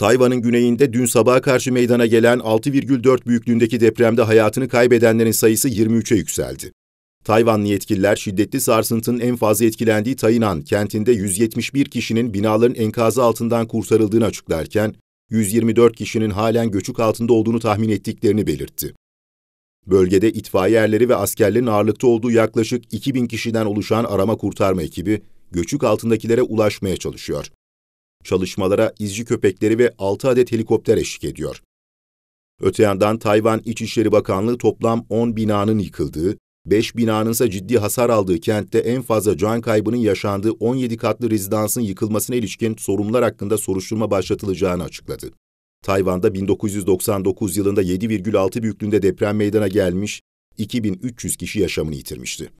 Tayvan'ın güneyinde dün sabaha karşı meydana gelen 6,4 büyüklüğündeki depremde hayatını kaybedenlerin sayısı 23'e yükseldi. Tayvanlı yetkililer şiddetli sarsıntının en fazla etkilendiği Tainan kentinde 171 kişinin binaların enkazı altından kurtarıldığını açıklarken 124 kişinin halen göçük altında olduğunu tahmin ettiklerini belirtti. Bölgede itfaiye erleri ve askerlerin ağırlıkta olduğu yaklaşık 2000 kişiden oluşan arama kurtarma ekibi göçük altındakilere ulaşmaya çalışıyor. Çalışmalara izci köpekleri ve 6 adet helikopter eşlik ediyor. Öte yandan Tayvan İçişleri Bakanlığı toplam 10 binanın yıkıldığı, 5 binanın ise ciddi hasar aldığı kentte en fazla can kaybının yaşandığı 17 katlı rezidansın yıkılmasına ilişkin sorumlular hakkında soruşturma başlatılacağını açıkladı. Tayvan'da 1999 yılında 7,6 büyüklüğünde deprem meydana gelmiş, 2300 kişi yaşamını yitirmişti.